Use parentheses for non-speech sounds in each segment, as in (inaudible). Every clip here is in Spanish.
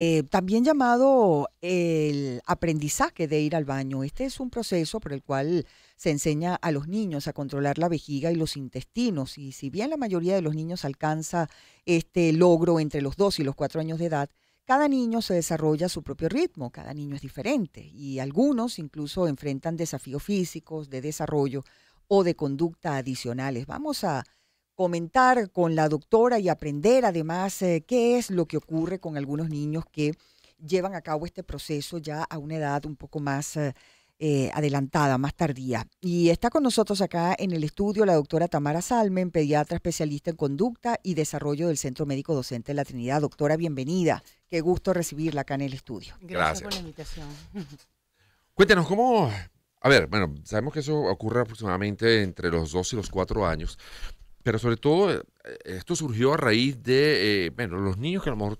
Eh, también llamado el aprendizaje de ir al baño. Este es un proceso por el cual se enseña a los niños a controlar la vejiga y los intestinos. Y si bien la mayoría de los niños alcanza este logro entre los dos y los cuatro años de edad, cada niño se desarrolla a su propio ritmo, cada niño es diferente y algunos incluso enfrentan desafíos físicos, de desarrollo o de conducta adicionales. Vamos a comentar con la doctora y aprender además eh, qué es lo que ocurre con algunos niños que llevan a cabo este proceso ya a una edad un poco más eh, eh, adelantada, más tardía. Y está con nosotros acá en el estudio la doctora Tamara Salmen, pediatra especialista en conducta y desarrollo del Centro Médico Docente de la Trinidad. Doctora, bienvenida. Qué gusto recibirla acá en el estudio. Gracias, por la invitación. (laughs) Cuéntenos cómo... A ver, bueno, sabemos que eso ocurre aproximadamente entre los dos y los cuatro años, pero sobre todo, eh, esto surgió a raíz de, eh, bueno, los niños que a lo mejor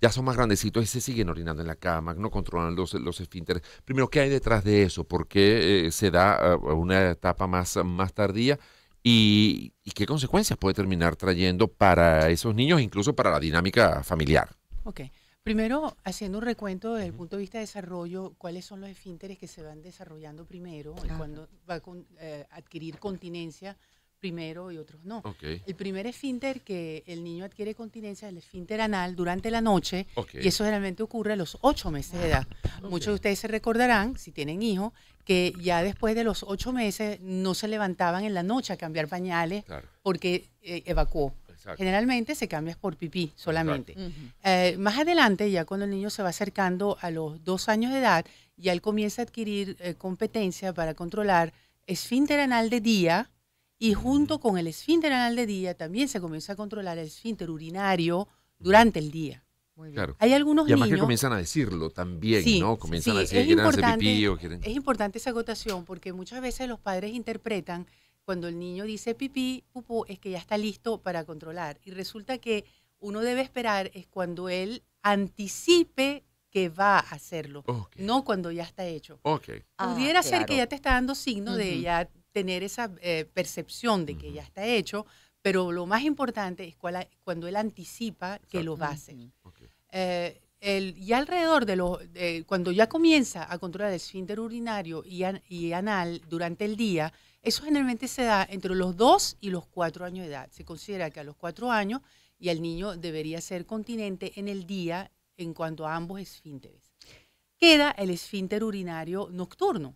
ya son más grandecitos y se siguen orinando en la cama, no controlan los, los esfínteres. Primero, ¿qué hay detrás de eso? ¿Por qué eh, se da una etapa más, más tardía? ¿Y, qué consecuencias puede terminar trayendo para esos niños, incluso para la dinámica familiar? Ok. Primero, haciendo un recuento desde el punto de vista de desarrollo, cuáles son los esfínteres que se van desarrollando primero, y cuando va a adquirir continencia primero y otros no. El primer esfínter que el niño adquiere continencia es el esfínter anal durante la noche y eso generalmente ocurre a los ocho meses de edad. Muchos de ustedes se recordarán, si tienen hijos, que ya después de los ocho meses no se levantaban en la noche a cambiar pañales porque eh, evacuó. Generalmente se cambia por pipí solamente. Eh, más adelante, ya cuando el niño se va acercando a los dos años de edad, ya él comienza a adquirir eh, competencia para controlar esfínter anal de día, y junto con el esfínter anal de día también se comienza a controlar el esfínter urinario durante el día. Hay algunos y además niños, que comienzan a decirlo también, ¿no? Comienzan a decir es pipí o quieren... Es importante esa acotación porque muchas veces los padres interpretan cuando el niño dice pipí, pupú, es que ya está listo para controlar. Y resulta que uno debe esperar es cuando él anticipe que va a hacerlo, no cuando ya está hecho. Okay. Pudiera ah, ser que ya te está dando signo de ya tener esa eh, percepción de que ya está hecho, pero lo más importante es cuando él anticipa que lo va y eh, alrededor de los, cuando ya comienza a controlar el esfínter urinario y, anal durante el día, eso generalmente se da entre los dos y los cuatro años de edad. Se considera que a los cuatro años y el niño debería ser continente en el día en cuanto a ambos esfínteres. Queda el esfínter urinario nocturno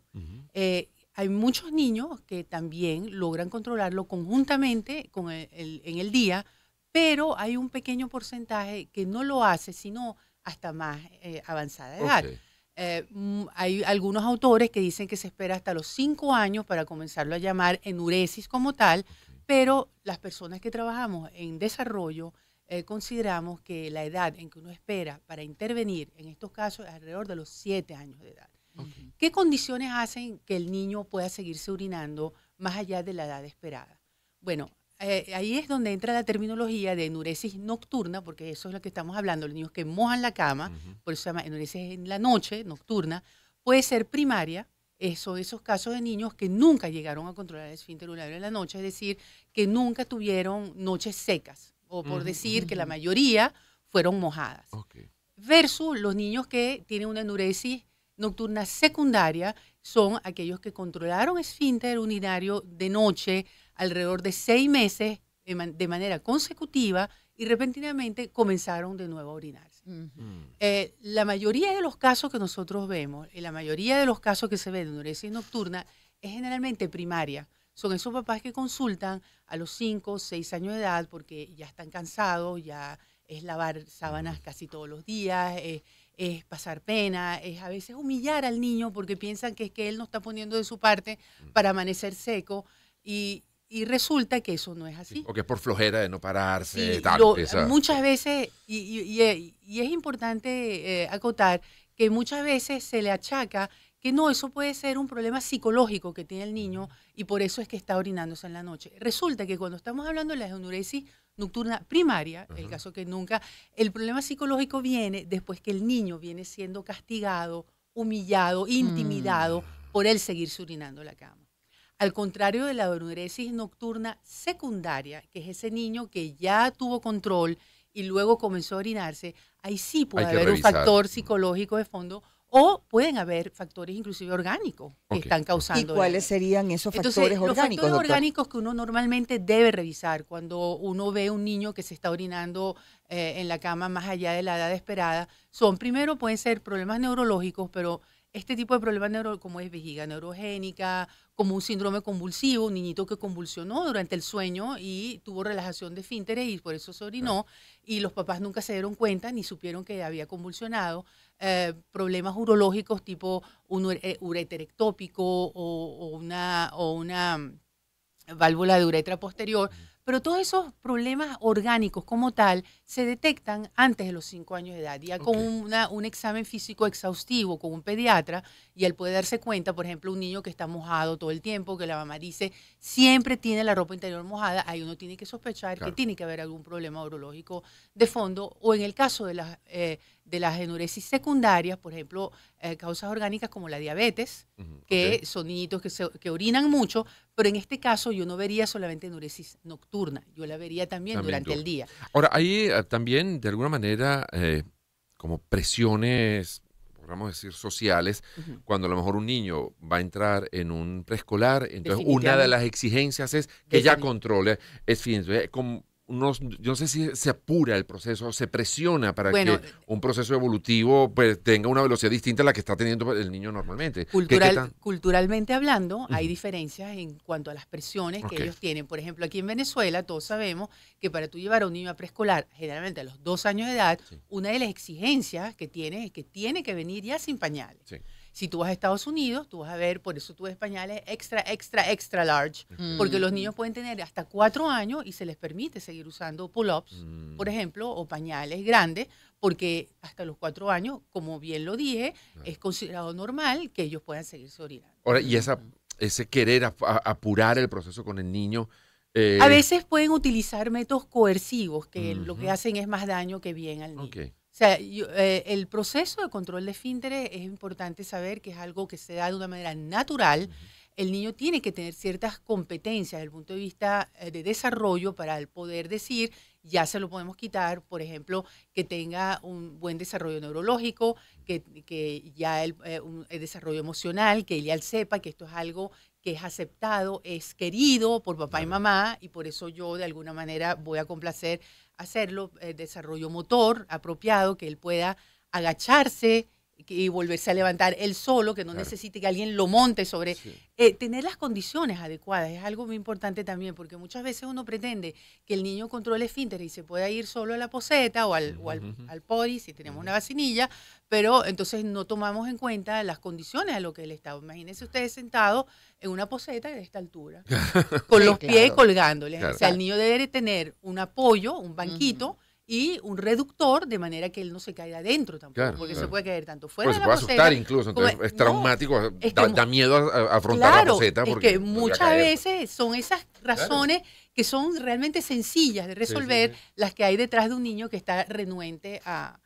hay muchos niños que también logran controlarlo conjuntamente con en el día, pero hay un pequeño porcentaje que no lo hace, sino hasta más eh, avanzada edad. Eh, mm, hay algunos autores que dicen que se espera hasta los cinco años para comenzarlo a llamar enuresis como tal, pero las personas que trabajamos en desarrollo eh, consideramos que la edad en que uno espera para intervenir en estos casos es alrededor de los siete años de edad. ¿Qué condiciones hacen que el niño pueda seguirse urinando más allá de la edad esperada? Bueno, eh, ahí es donde entra la terminología de enuresis nocturna, porque eso es lo que estamos hablando, los niños que mojan la cama, por eso se llama enuresis en la noche, nocturna, puede ser primaria, eso, esos casos de niños que nunca llegaron a controlar el esfínter urinario en la noche, es decir, que nunca tuvieron noches secas, o por decir que la mayoría fueron mojadas. Versus los niños que tienen una enuresis nocturna secundaria son aquellos que controlaron esfínter urinario de noche alrededor de seis meses de manera consecutiva y repentinamente comenzaron de nuevo a orinarse. Eh, la mayoría de los casos que nosotros vemos, y la mayoría de los casos que se ven de enuresis nocturna, es generalmente primaria. Son esos papás que consultan a los 5 o 6 años de edad porque ya están cansados, ya es lavar sábanas casi todos los días, es pasar pena, es a veces humillar al niño porque piensan que es que él no está poniendo de su parte mm. para amanecer seco y, resulta que eso no es así. o que es por flojera de no pararse. Muchas veces, y, es importante eh, acotar, que muchas veces se le achaca que no, eso puede ser un problema psicológico que tiene el niño mm. y por eso es que está orinándose en la noche. Resulta que cuando estamos hablando de la enuresis nocturna primaria, el caso que nunca, el problema psicológico viene después que el niño viene siendo castigado, humillado, mm. intimidado por él seguirse orinando la cama. Al contrario de la enuresis nocturna secundaria, que es ese niño que ya tuvo control y luego comenzó a orinarse, ahí sí puede haber un factor psicológico de fondo o pueden haber factores inclusive orgánicos que están causando. ¿Y cuáles serían esos factores orgánicos? Los factores orgánicos que uno normalmente debe revisar cuando uno ve un niño que se está orinando eh, en la cama más allá de la edad esperada son, primero, pueden ser problemas neurológicos, pero este tipo de problemas neuro, como es vejiga neurogénica, como un síndrome convulsivo, un niñito que convulsionó durante el sueño y tuvo relajación de fínteres y por eso se orinó y los papás nunca se dieron cuenta ni supieron que había convulsionado. Eh, problemas urológicos tipo un eh, ureterectópico o, una, o una mm, válvula de uretra posterior, pero todos esos problemas orgánicos como tal se detectan antes de los cinco años de edad, ya con una, un examen físico exhaustivo con un pediatra, y él puede darse cuenta, por ejemplo, un niño que está mojado todo el tiempo, que la mamá dice siempre tiene la ropa interior mojada, ahí uno tiene que sospechar que tiene que haber algún problema urológico de fondo, o en el caso de las... Eh, de las enuresis secundarias, por ejemplo, eh, causas orgánicas como la diabetes, que son niñitos que, se, orinan mucho, pero en este caso yo no vería solamente enuresis nocturna, yo la vería también, durante el día. Ahora, hay eh, también, de alguna manera, eh, como presiones podríamos decir, sociales, cuando a lo mejor un niño va a entrar en un preescolar, entonces una de las exigencias es que ya controle, es fin, yo no sé si se apura el proceso, se presiona para que un proceso evolutivo pues, tenga una velocidad distinta a la que está teniendo el niño normalmente. Cultural, culturalmente hablando, hay diferencias en cuanto a las presiones que ellos tienen. Por ejemplo, aquí en Venezuela todos sabemos que para tú llevar a un niño a preescolar, generalmente a los dos años de edad, una de las exigencias que tiene es que tiene que venir ya sin pañales. Sí. Si tú vas a Estados Unidos, tú vas a ver, por eso tú ves pañales extra, extra, extra large, porque los niños pueden tener hasta cuatro años y se les permite seguir usando pull-ups, mm. por ejemplo, o pañales grandes, porque hasta los cuatro años, como bien lo dije, es considerado normal que ellos puedan seguirse orinando. Ahora, y esa, ese querer apurar el proceso con el niño, eh, a veces pueden utilizar métodos coercivos que lo que hacen es más daño que bien al niño. Okay sea, eh, el proceso de control de fínteres es importante saber que es algo que se da de una manera natural. El niño tiene que tener ciertas competencias desde el punto de vista eh, de desarrollo para poder decir, ya se lo podemos quitar, por ejemplo, que tenga un buen desarrollo neurológico, que, ya eh, el, desarrollo emocional, que él ya sepa que esto es algo que es aceptado, es querido por papá y mamá, y por eso yo de alguna manera voy a complacer hacerlo, eh, desarrollo motor apropiado, que él pueda agacharse, y volverse a levantar él solo, que no necesite que alguien lo monte sobre... Eh, tener las condiciones adecuadas es algo muy importante también, porque muchas veces uno pretende que el niño controle esfínteres y se pueda ir solo a la poseta o al, si tenemos una vacinilla, pero entonces no tomamos en cuenta las condiciones a lo que él está. Imagínense ustedes sentados en una poseta de esta altura, (laughs) con los pies colgándoles. O sea, el niño debe tener un apoyo, un banquito y un reductor de manera que él no se caiga adentro tampoco, porque se puede caer tanto fuera de la se puede asustar incluso, entonces es traumático, da, miedo a, afrontar la poseta. Porque es que muchas veces son esas razones que son realmente sencillas de resolver las que hay detrás de un niño que está renuente a,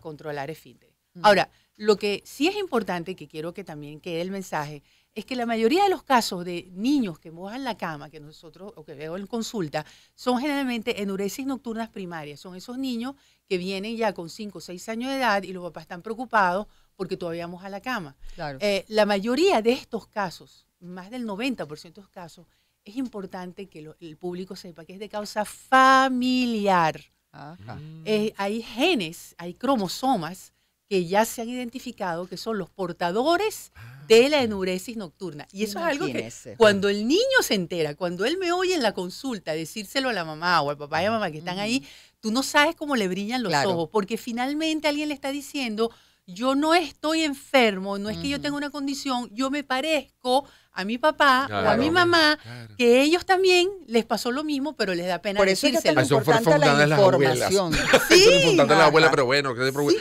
controlar esfínteres. Ahora, lo que sí es importante, que quiero que también quede el mensaje, es que la mayoría de los casos de niños que mojan la cama, que nosotros o que veo en consulta, son generalmente enuresis nocturnas primarias. Son esos niños que vienen ya con 5 o 6 años de edad y los papás están preocupados porque todavía moja la cama. Eh, la mayoría de estos casos, más del 90% de los casos, es importante que el público sepa que es de causa familiar. Eh, hay genes, hay cromosomas que ya se han identificado que son los portadores ah de la enuresis nocturna. Y eso es algo que cuando el niño se entera, cuando él me oye en la consulta decírselo a la mamá o al papá y a mamá que están ahí, tú no sabes cómo le brillan los ojos, porque finalmente alguien le está diciendo, yo no estoy enfermo, no es que yo tenga una condición, yo me parezco a mi papá o a mi mamá, que que ellos también les pasó lo mismo, pero les da pena Por eso decírselo. es importante la información. Las abuelas. (laughs) Sí. Son la las pero bueno,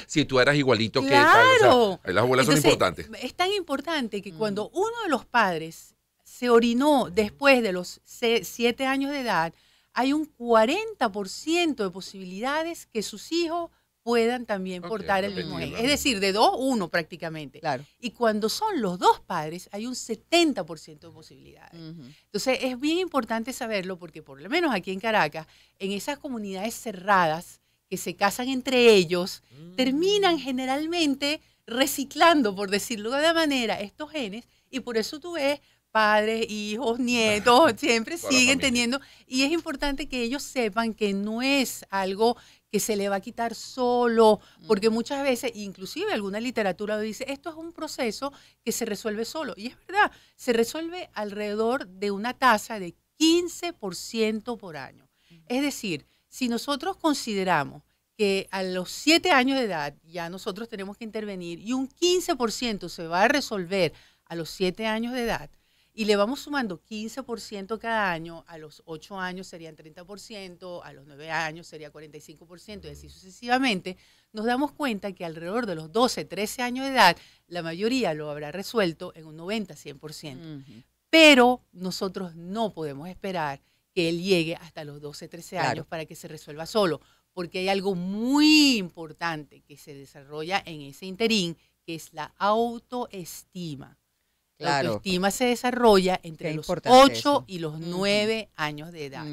si tú eras igualito que él, las abuelas son importantes. Es tan importante que mm. cuando uno de los padres se orinó después de los siete años de edad, hay un 40% de posibilidades que sus hijos puedan también portar el mismo gen. Es decir, de dos, uno prácticamente. Y cuando son los dos padres, hay un 70% de posibilidades. Entonces, es bien importante saberlo porque por lo menos aquí en Caracas, en esas comunidades cerradas que se casan entre ellos, mm. terminan generalmente reciclando, por decirlo de alguna manera, estos genes y por eso tú ves padres, hijos, nietos, (laughs) siempre siguen teniendo. Y es importante que ellos sepan que no es algo que se le va a quitar solo, mm. porque muchas veces, inclusive alguna literatura dice, esto es un proceso que se resuelve solo. Y es verdad, se resuelve alrededor de una tasa de 15% por año. Es decir, si nosotros consideramos que a los 7 años de edad ya nosotros tenemos que intervenir y un 15% se va a resolver a los 7 años de edad, y le vamos sumando 15% cada año, a los 8 años serían 30%, a los 9 años sería 45%, y así sucesivamente, nos damos cuenta que alrededor de los 12, 13 años de edad, la mayoría lo habrá resuelto en un 90, 100%. Pero nosotros no podemos esperar que él llegue hasta los 12, 13 años para que se resuelva solo, porque hay algo muy importante que se desarrolla en ese interín, que es la autoestima. La autoestima se desarrolla entre los 8 y los 9 años de edad.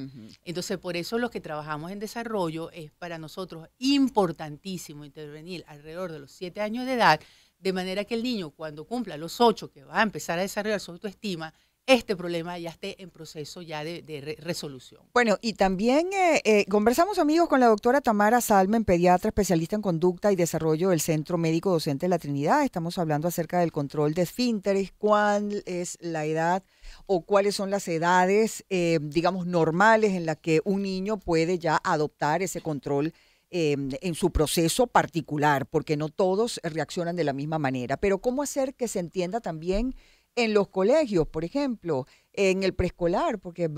Entonces, por eso los que trabajamos en desarrollo es para nosotros importantísimo intervenir alrededor de los 7 años de edad, de manera que el niño cuando cumpla los 8, que va a empezar a desarrollar su autoestima, este problema ya esté en proceso ya de, resolución. Bueno, y también eh, eh, conversamos amigos con la doctora Tamara Salmen, pediatra especialista en conducta y desarrollo del Centro Médico Docente de la Trinidad. Estamos hablando acerca del control de esfínteres, cuál es la edad o cuáles son las edades, eh, digamos, normales en las que un niño puede ya adoptar ese control. Em, en su proceso particular, porque no todos reaccionan de la misma manera, pero cómo hacer que se entienda también en los colegios, por ejemplo, en el preescolar, porque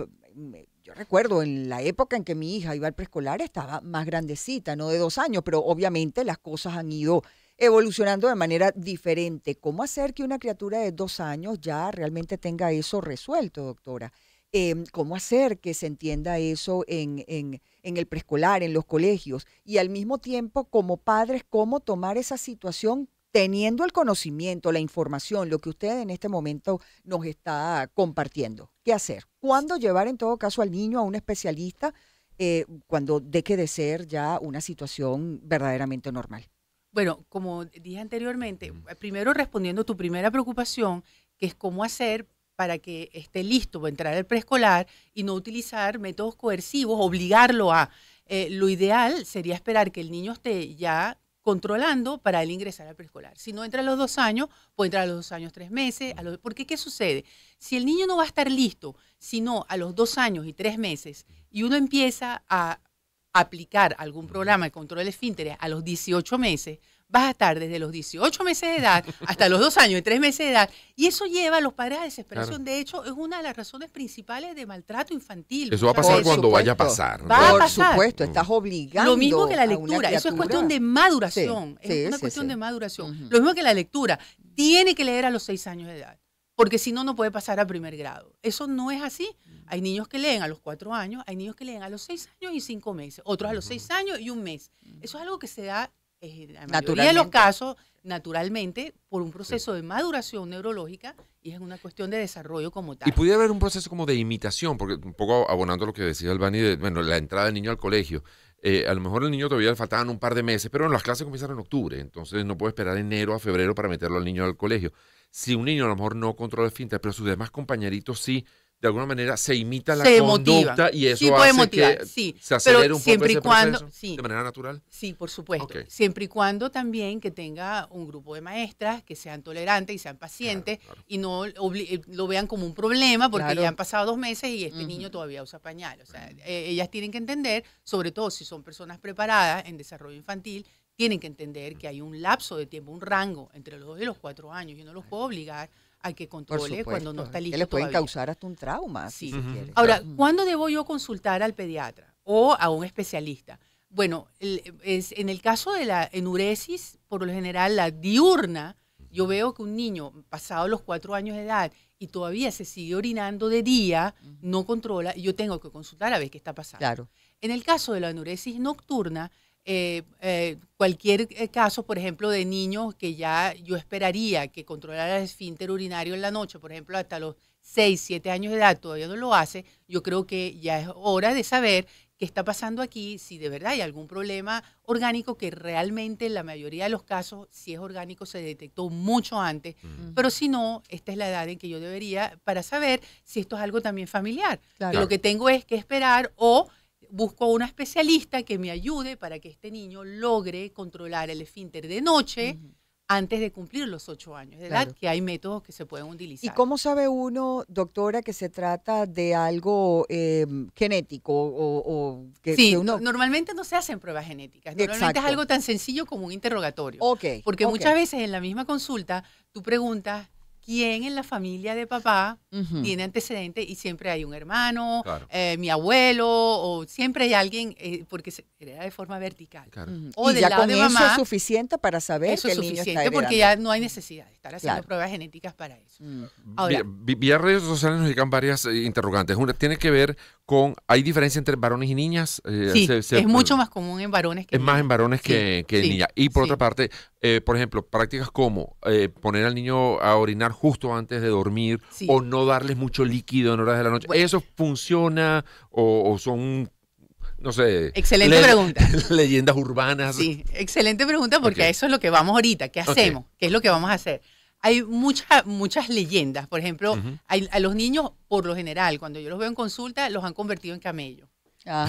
yo recuerdo en la época en que mi hija iba al preescolar estaba más grandecita, no de dos años, pero obviamente las cosas han ido evolucionando de manera diferente. ¿Cómo hacer que una criatura de dos años ya realmente tenga eso resuelto, doctora? Em, ¿Cómo hacer que se entienda eso en, en el preescolar, en los colegios? Y al mismo tiempo, como padres, ¿cómo tomar esa situación teniendo el conocimiento, la información, lo que usted en este momento nos está compartiendo? ¿Qué hacer? ¿Cuándo llevar en todo caso al niño a un especialista eh, cuando deje de ser ya una situación verdaderamente normal? Bueno, como dije anteriormente, eh, primero respondiendo tu primera preocupación, que es cómo hacer para que esté listo para entrar al preescolar y no utilizar métodos coercivos, obligarlo a... Eh, lo ideal sería esperar que el niño esté ya controlando para él ingresar al preescolar. Si no entra a los dos años, puede entrar a los dos años, tres meses. A los, porque ¿qué sucede? Si el niño no va a estar listo, sino a los dos años y tres meses, y uno empieza a aplicar algún programa de control de esfínteres a los 18 meses, vas a estar desde los 18 meses de edad (laughs) hasta los 2 años y 3 meses de edad. Y eso lleva a los padres a desesperación. De hecho, es una de las razones principales de maltrato infantil. Eso va a pasar cuando vaya a pasar. Va Por supuesto, estás mm. obligando. Lo mismo que la lectura. Eso es cuestión de maduración. es una cuestión de maduración. Lo mismo que la lectura. Tiene que leer a los 6 años de edad. Porque si no, no puede pasar a primer grado. Eso no es así. Hay niños que leen a los cuatro años, hay niños que leen a los seis años y cinco meses, otros a los seis años y un mes. Eso es algo que se da eh, en la mayoría de los casos naturalmente por un proceso de maduración neurológica y es una cuestión de desarrollo como tal. Y pudiera haber un proceso como de imitación, porque un poco abonando lo que decía Albani, bueno, la entrada del niño al colegio. Eh, a lo mejor el niño todavía le faltaban un par de meses, pero bueno, las clases comenzaron en octubre, entonces no puede esperar enero a febrero para meterlo al niño al colegio. Si un niño a lo mejor no controla el finta, pero sus demás compañeritos sí, de alguna manera se imita la conducta y eso hace se un poco siempre de manera natural. Sí, por supuesto. Siempre y cuando también que tenga un grupo de maestras que sean tolerantes y sean pacientes y no eh, lo vean como un problema porque le ya han pasado dos meses y este niño todavía usa pañal. O sea, eh, ellas tienen que entender, sobre todo si son personas preparadas en desarrollo infantil, tienen que entender que hay un lapso de tiempo, un rango entre los dos y los cuatro años. y no los puedo obligar hay que controle cuando no está listo. Que le pueden causar hasta un trauma. Sí. Si Ahora, ¿cuándo debo yo consultar al pediatra o a un especialista? Bueno, es, en el caso de la enuresis, por lo general la diurna, yo veo que un niño pasado los cuatro años de edad y todavía se sigue orinando de día, no controla, yo tengo que consultar a ver qué está pasando. Claro. En el caso de la enuresis nocturna, eh, eh, cualquier eh, caso, por ejemplo, de niños que ya yo esperaría que controlara el esfínter urinario en la noche, por ejemplo, hasta los 6, 7 años de edad, todavía no lo hace, yo creo que ya es hora de saber qué está pasando aquí, si de verdad hay algún problema orgánico que realmente en la mayoría de los casos, si es orgánico, se detectó mucho antes, pero si no, esta es la edad en que yo debería para saber si esto es algo también familiar. lo que tengo es que esperar o busco a una especialista que me ayude para que este niño logre controlar el esfínter de noche. antes de cumplir los ocho años de edad, que hay métodos que se pueden utilizar. ¿Y cómo sabe uno, doctora, que se trata de algo eh, genético o, que, sí, normalmente no se hacen pruebas genéticas. Normalmente es algo tan sencillo como un interrogatorio. porque muchas veces en la misma consulta tú preguntas, quién en la familia de papá tiene antecedentes y siempre hay un hermano, eh, mi abuelo, o siempre hay alguien, eh, porque de forma vertical. O y ya de mamá, eso es suficiente para saber que el niño suficiente porque ya no hay necesidad de estar haciendo pruebas genéticas para eso. vía, redes sociales nos llegan varias eh, interrogantes. Una tiene que ver con, ¿hay diferencia entre varones y niñas? Eh, sí, es mucho eh, más común en varones que Es más en varones que, en niñas. Y por otra parte, por ejemplo, prácticas como poner al niño a orinar justo antes de dormir o no darles mucho líquido en horas de la noche. ¿Eso funciona o son no sé. Excelente pregunta. (laughs) leyendas urbanas. Sí, excelente pregunta porque a eso es lo que vamos ahorita. ¿Qué hacemos? ¿Qué es lo que vamos a hacer? Hay muchas muchas leyendas. Por ejemplo, a los niños, por lo general, cuando yo los veo en consulta, los han convertido en camellos.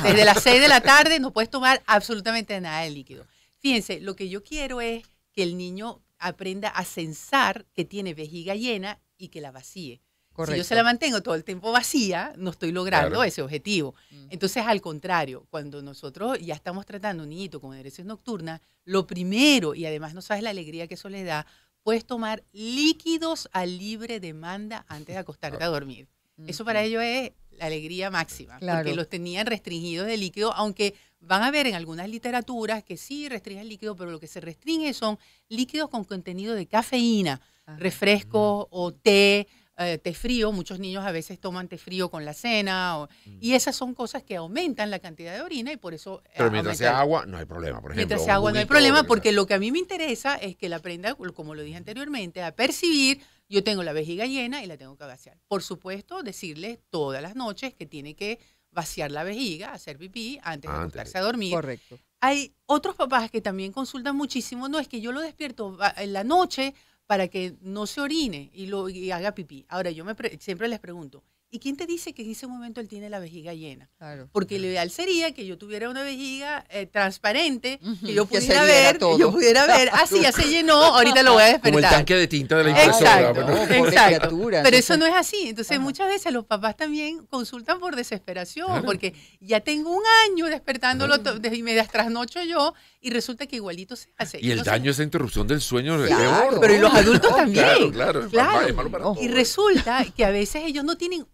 Desde las 6 de la (laughs) tarde no puedes tomar absolutamente nada de líquido. Fíjense, lo que yo quiero es que el niño aprenda a sensar que tiene vejiga llena y que la vacíe. Si yo se la mantengo todo el tiempo vacía, no estoy logrando ese objetivo. Mm. Entonces, al contrario, cuando nosotros ya estamos tratando a un niñito con erección nocturna, lo primero, y además no sabes la alegría que eso le da, puedes tomar líquidos a libre demanda antes de acostarte a dormir. Eso para ellos es la alegría máxima, claro. porque los tenían restringidos de líquido, aunque van a ver en algunas literaturas que sí restringen líquido, pero lo que se restringe son líquidos con contenido de cafeína, refrescos o té te eh, té frío, muchos niños a veces toman té frío con la cena, y mm. esas son cosas que aumentan la cantidad de orina y por eso... Eh, Pero mientras sea agua, no hay problema, por ejemplo. Mientras sea agua, no hay problema, porque lo que a mí me interesa es que la prenda, como lo dije anteriormente, a percibir, yo tengo la vejiga llena y la tengo que vaciar. Por supuesto, decirle todas las noches que tiene que vaciar la vejiga, hacer pipí antes, de acostarse a dormir. Correcto. Hay otros papás que también consultan muchísimo, no es que yo lo despierto en la noche para que no se orine y, lo, haga pipí. Ahora, yo me siempre les pregunto, ¿Y quién te dice que en ese momento él tiene la vejiga llena? Claro, Porque lo ideal sería que yo tuviera una vejiga eh, transparente, y yo pudiera ver, (laughs) ver, ah, sí, ya se llenó, (laughs) ahorita lo voy a despertar. Como el tanque de tinta de la impresora. Exacto, Pero eso no es así. Entonces, muchas veces los papás también consultan por desesperación, porque ya tengo un año despertándolo y me trasnocho yo, y resulta que igualito se hace. Y el daño es la interrupción del sueño. Claro, de pero y los adultos (laughs) también. Claro, claro. y ¿eh? resulta que a veces ellos no tienen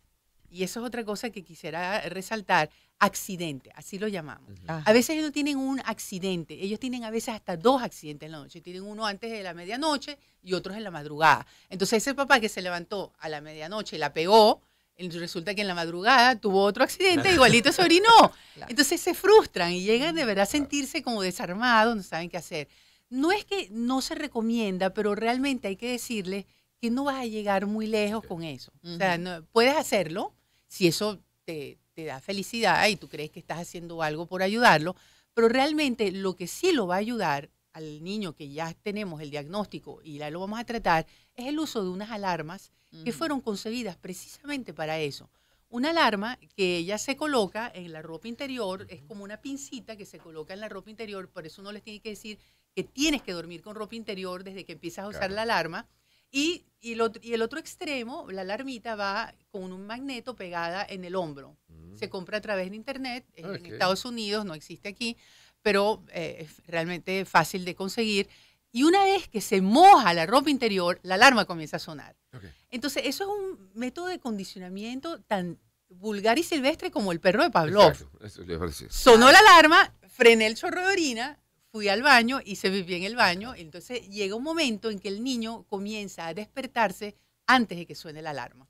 y eso es otra cosa que quisiera resaltar, accidente, así lo llamamos. A veces ellos tienen un accidente, ellos tienen a veces hasta dos accidentes en la noche, tienen uno antes de la medianoche y otros en la madrugada. Entonces ese papá que se levantó a la medianoche y la pegó, resulta que en la madrugada tuvo otro accidente, igualito se orinó. (laughs) Entonces se frustran y llegan de verdad a sentirse como desarmados, no saben qué hacer. No es que no se recomienda, pero realmente hay que decirles que no vas a llegar muy lejos con eso. O sea, puedes hacerlo, si eso te, da felicidad y tú crees que estás haciendo algo por ayudarlo, pero realmente lo que sí lo va a ayudar al niño que ya tenemos el diagnóstico y ya lo vamos a tratar es el uso de unas alarmas que mm. fueron concebidas precisamente para eso. Una alarma que ya se coloca en la ropa interior, es como una pincita que se coloca en la ropa interior, por eso no les tiene que decir que tienes que dormir con ropa interior desde que empiezas a usar la alarma. Y, y, el otro extremo, la alarmita va con un magneto pegada en el hombro. Mm. Se compra a través de internet, ah, en Estados Unidos, no existe aquí, pero eh, es realmente fácil de conseguir. Y una vez que se moja la ropa interior, la alarma comienza a sonar. Entonces, eso es un método de condicionamiento tan vulgar y silvestre como el perro de Pablo. Sonó la alarma, frené el chorro de orina, fui al baño, y se vivía en el baño, entonces llega un momento en que el niño comienza a despertarse antes de que suene la alarma.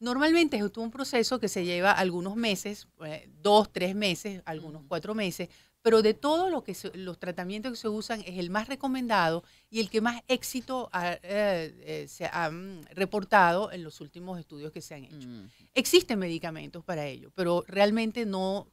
Normalmente es un proceso que se lleva algunos meses, eh, dos, tres meses, algunos cuatro meses, pero de todos lo que los tratamientos que se usan es el más recomendado y el que más éxito eh, eh, se ha reportado en los últimos estudios que se han hecho. Mm. Existen medicamentos para ello, pero realmente no,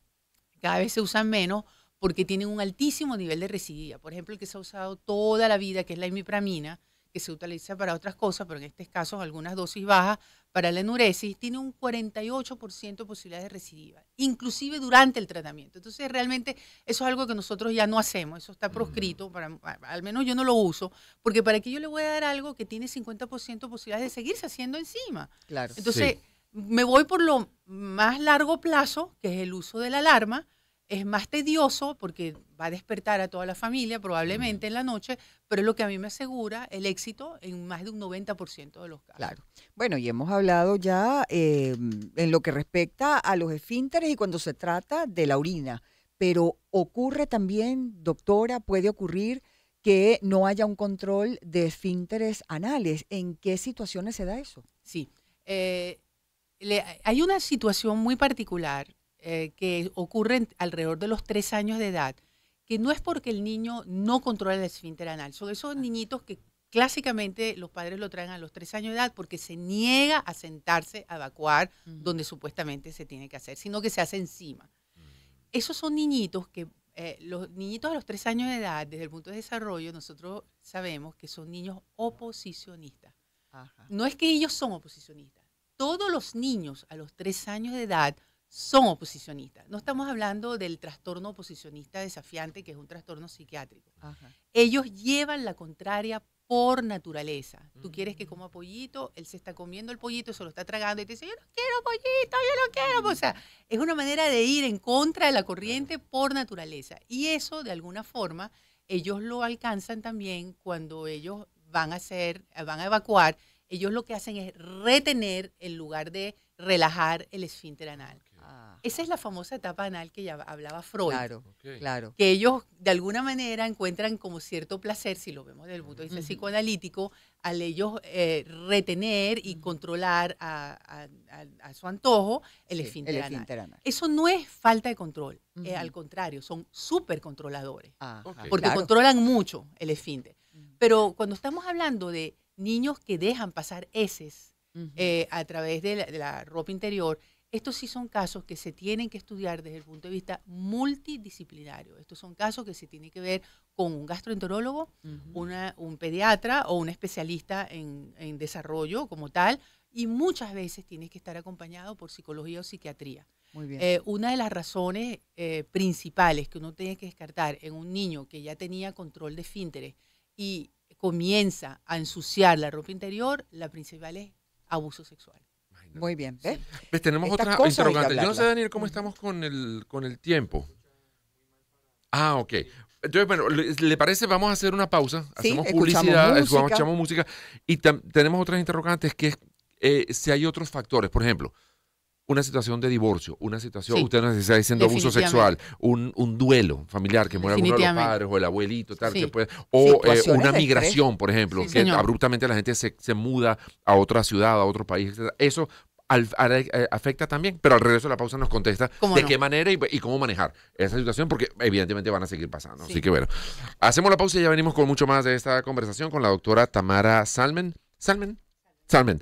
cada vez se usan menos porque tienen un altísimo nivel de recidiva. Por ejemplo, el que se ha usado toda la vida, que es la imipramina, que se utiliza para otras cosas, pero en este caso algunas dosis bajas para la enuresis, tiene un 48% de posibilidades de recidiva, inclusive durante el tratamiento. Entonces, realmente eso es algo que nosotros ya no hacemos, eso está proscrito, mm. para, al menos yo no lo uso, porque para qué yo le voy a dar algo que tiene 50% de posibilidades de seguirse haciendo encima. Claro. Entonces, me voy por lo más largo plazo, que es el uso de la alarma, es más tedioso porque va a despertar a toda la familia probablemente en la noche, pero es lo que a mí me asegura el éxito en más de un 90% de los casos. Claro. Bueno, y hemos hablado ya eh, en lo que respecta a los esfínteres y cuando se trata de la orina, pero ocurre también, doctora, puede ocurrir que no haya un control de esfínteres anales. ¿En qué situaciones se da eso? Sí. Eh, hay una situación muy particular eh, que ocurren alrededor de los tres años de edad, que no es porque el niño no controla el esfínter anal, son esos niñitos que clásicamente los padres lo traen a los tres años de edad porque se niega a sentarse a evacuar donde supuestamente se tiene que hacer, sino que se hace encima. Mm. Esos son niñitos que, eh, los niñitos a los tres años de edad, desde el punto de desarrollo, nosotros sabemos que son niños oposicionistas. No es que ellos son oposicionistas. Todos los niños a los tres años de edad son oposicionistas. No estamos hablando del trastorno oposicionista desafiante, que es un trastorno psiquiátrico. Ellos llevan la contraria por naturaleza. Tú quieres que mm. coma pollito, él se está comiendo el pollito, se lo está tragando y te dice, yo no quiero pollito, yo no quiero. O sea, es una manera de ir en contra de la corriente por naturaleza. Y eso, de alguna forma, ellos lo alcanzan también cuando ellos van a hacer, van a evacuar. Ellos lo que hacen es retener en lugar de relajar el esfínter anal. Ah. Esa es la famosa etapa anal que ya hablaba Freud. Claro, claro. Que ellos de alguna manera encuentran como cierto placer, si lo vemos desde el punto de vista psicoanalítico, al ellos eh, retener y controlar a, su antojo el esfínter, Eso no es falta de control, eh, al contrario, son súper controladores, ah, porque controlan mucho el esfínter. Pero cuando estamos hablando de niños que dejan pasar heces eh, a través de la ropa interior, estos sí son casos que se tienen que estudiar desde el punto de vista multidisciplinario. Estos son casos que se tienen que ver con un gastroenterólogo, un pediatra o un especialista en, desarrollo como tal, y muchas veces tienes que estar acompañado por psicología o psiquiatría. Eh, una de las razones eh, principales que uno tiene que descartar en un niño que ya tenía control de fínteres y comienza a ensuciar la ropa interior, la principal es abuso sexual. Muy bien, Pues tenemos otras interrogantes. Yo no sé, Daniel, cómo estamos con el, con el tiempo. Ah, ok. Entonces, bueno, ¿le parece? Vamos a hacer una pausa. Hacemos publicidad, música. escuchamos música. Y tenemos otras interrogantes que es eh, si hay otros factores. Por ejemplo, una situación de divorcio, una situación, usted nos está diciendo abuso sexual, un, duelo familiar que muere uno de los padres o el abuelito, o eh, una migración, por ejemplo, que abruptamente la gente se, muda a otra ciudad, a otro país, etc. Eso eh, afecta también, pero al regreso de la pausa nos contesta de qué manera y, cómo manejar esa situación, porque evidentemente van a seguir pasando. Así que bueno, hacemos la pausa y ya venimos con mucho más de esta conversación con la doctora Tamara Salmen. Salmen. Salmen,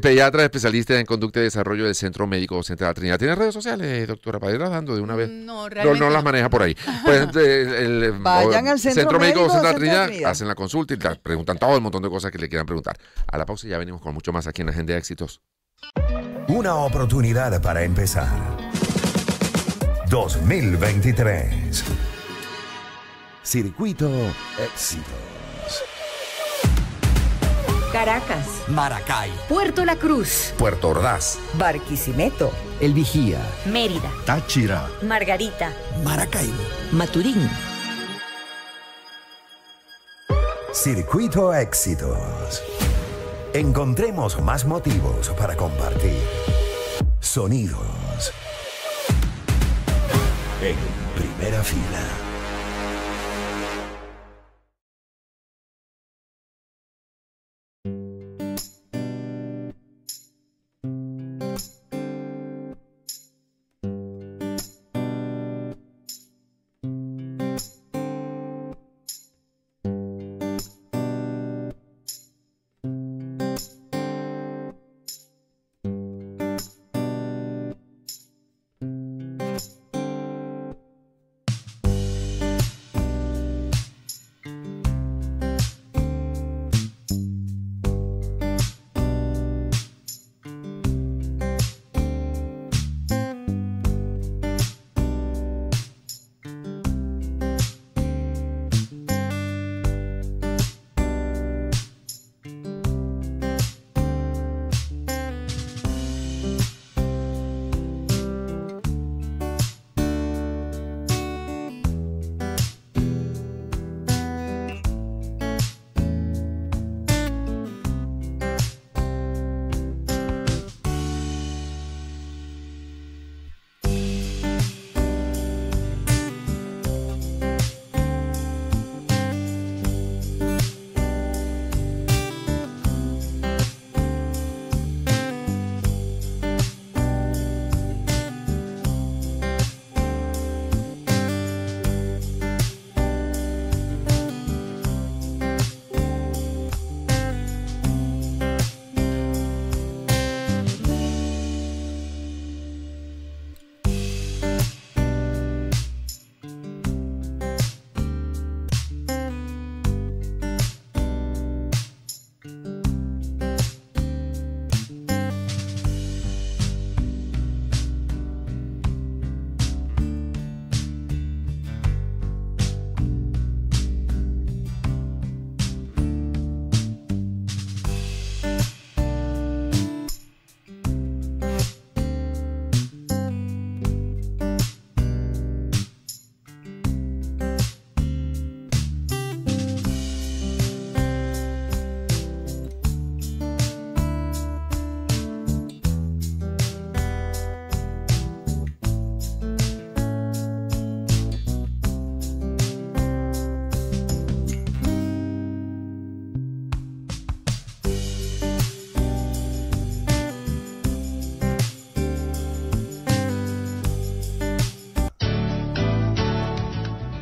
pediatra especialista en conducta y desarrollo del Centro Médico Central Trinidad. ¿Tiene redes sociales, eh, doctora? Para ir dando de una vez. Mm, no, realmente. No, las maneja por ahí. (laughs) Pues, eh, eh, Vayan al Centro, Médico, Central Trinidad, hacen la consulta y preguntan todo el montón de cosas que le quieran preguntar. A la pausa y ya venimos con mucho más aquí en la Agenda de Éxitos. Una oportunidad para empezar. 2023. Circuito Éxito. Caracas, Maracay, Puerto La Cruz, Puerto Ordaz, Barquisimeto, El Vigía, Mérida, Táchira, Margarita, Maracaibo, Maturín. Circuito Éxitos. Encontremos más motivos para compartir. Sonidos. En primera fila.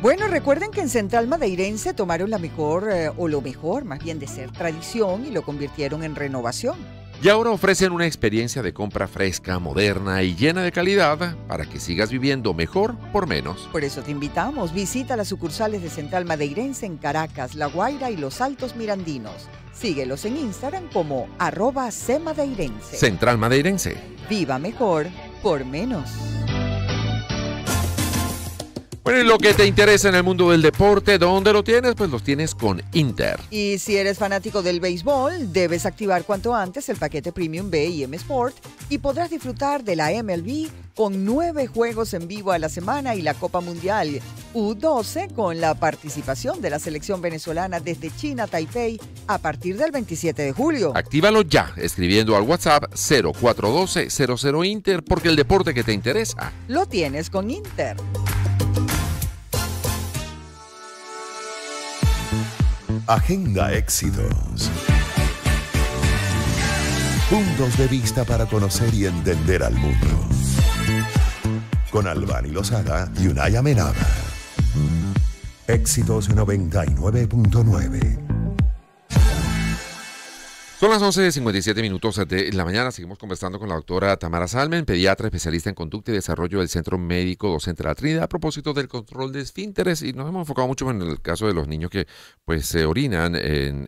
Bueno, recuerden que en Central Madeirense tomaron la mejor, eh, o lo mejor más bien de ser tradición, y lo convirtieron en renovación. Y ahora ofrecen una experiencia de compra fresca, moderna y llena de calidad para que sigas viviendo mejor por menos. Por eso te invitamos, visita las sucursales de Central Madeirense en Caracas, La Guaira y Los Altos Mirandinos. Síguelos en Instagram como arroba cmadeirense. Central Madeirense. Viva mejor por menos. Bueno, y lo que te interesa en el mundo del deporte, ¿dónde lo tienes? Pues los tienes con Inter. Y si eres fanático del béisbol, debes activar cuanto antes el paquete Premium B y M Sport y podrás disfrutar de la MLB con nueve juegos en vivo a la semana y la Copa Mundial U12 con la participación de la selección venezolana desde China, Taipei, a partir del 27 de julio. Actívalo ya escribiendo al WhatsApp 0412-00 Inter porque el deporte que te interesa lo tienes con Inter. Agenda Éxitos. Puntos de vista para conocer y entender al mundo. Con Albani Lozada y Unaya Menaba. Éxitos 99.9. Son las 11.57 minutos de la mañana. Seguimos conversando con la doctora Tamara Salmen, pediatra especialista en conducta y desarrollo del Centro Médico Docente de la Trinidad, a propósito del control de esfínteres. Y nos hemos enfocado mucho en el caso de los niños que pues se orinan en,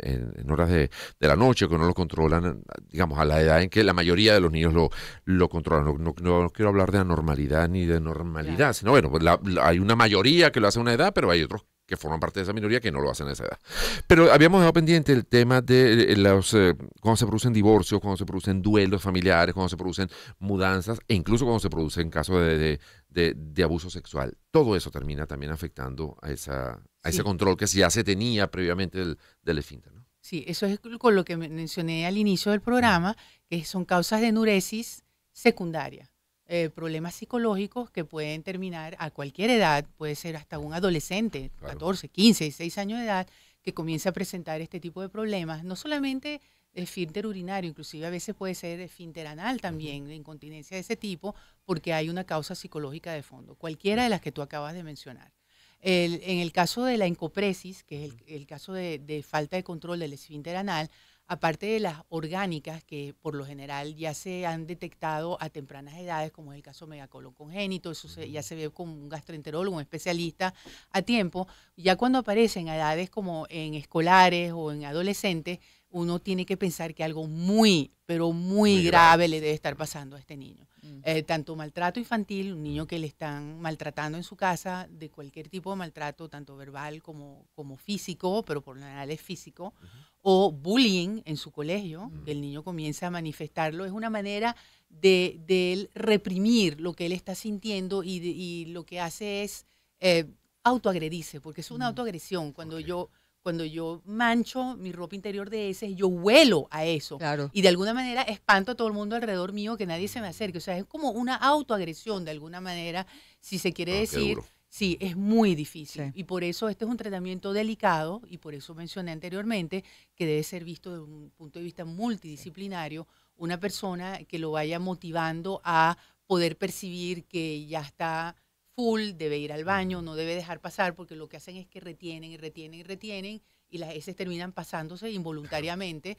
horas de, la noche, que no lo controlan, digamos, a la edad en que la mayoría de los niños lo, controlan. No, quiero hablar de anormalidad ni de normalidad, sino bueno, pues, hay una mayoría que lo hace a una edad, pero hay otros que forman parte de esa minoría que no lo hacen a esa edad. Pero habíamos dejado pendiente el tema de eh, eh, los, eh, cuando se producen divorcios, cuando se producen duelos familiares, cuando se producen mudanzas e incluso cuando se producen casos de, de, abuso sexual. Todo eso termina también afectando a, esa, a ese control que ya se tenía previamente del, del esfínter. ¿no? Sí, eso es con lo que mencioné al inicio del programa, que son causas de enuresis secundaria. Eh, problemas psicológicos que pueden terminar a cualquier edad, puede ser hasta un adolescente, 14, 15, 16 años de edad, que comience a presentar este tipo de problemas, no solamente esfínter urinario, inclusive a veces puede ser esfínter anal también, incontinencia de ese tipo, porque hay una causa psicológica de fondo, cualquiera de las que tú acabas de mencionar. en el caso de la encopresis, que es el, caso de, de, falta de control del esfínter anal, aparte de las orgánicas que por lo general ya se han detectado a tempranas edades, como es el caso megacolon congénito, eso ya se ve con un gastroenterólogo, un especialista a tiempo, ya cuando aparecen a edades como en escolares o en adolescentes, uno tiene que pensar que algo muy, pero muy, grave, le debe estar pasando a este niño. Mm. Eh, tanto maltrato infantil, un niño que le están maltratando en su casa, de cualquier tipo de maltrato, tanto verbal como, como físico, pero por lo general es físico, o bullying en su colegio, mm. el niño comienza a manifestarlo, es una manera de, él reprimir lo que él está sintiendo y, lo que hace es eh, autoagredirse, porque es una mm. autoagresión. Cuando yo cuando yo mancho mi ropa interior de ese, yo huelo a eso. Y de alguna manera espanto a todo el mundo alrededor mío que nadie se me acerque. O sea, es como una autoagresión de alguna manera, si se quiere ah, decir. Sí, es muy difícil. Y por eso este es un tratamiento delicado y por eso mencioné anteriormente que debe ser visto desde un punto de vista multidisciplinario, una persona que lo vaya motivando a poder percibir que ya está full, debe ir al baño, no debe dejar pasar, porque lo que hacen es que retienen y retienen y retienen y las heces terminan pasándose involuntariamente.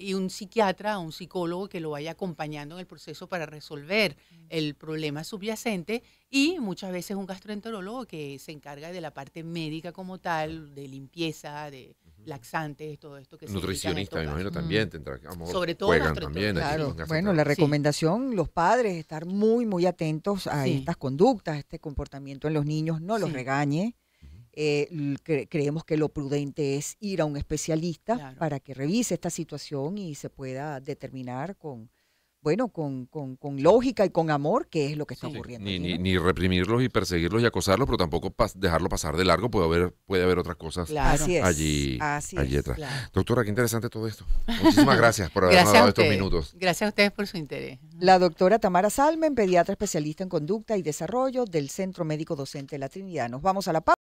y un psiquiatra o un psicólogo que lo vaya acompañando en el proceso para resolver mm. el problema subyacente y muchas veces un gastroenterólogo que se encarga de la parte médica como tal, de limpieza, de laxantes, todo esto que Nutricionista, me imagino, también mm. tendrán que Sobre todo también. bueno, la recomendación, los padres, estar muy, muy atentos a estas conductas, este comportamiento en los niños, no los regañe. Eh, creemos que lo prudente es ir a un especialista para que revise esta situación y se pueda determinar con, bueno, con, con, con, lógica y con amor, que es lo que está ocurriendo. Ni, ni, ni, reprimirlos y perseguirlos y acosarlos, pero tampoco dejarlo pasar de largo, puede haber, puede haber otras cosas allí, allí Doctora, qué interesante todo esto. Muchísimas gracias por habernos dado estos minutos. Gracias a ustedes por su interés. La doctora Tamara Salmen, pediatra especialista en conducta y desarrollo del Centro Médico Docente de la Trinidad. Nos vamos a la pausa.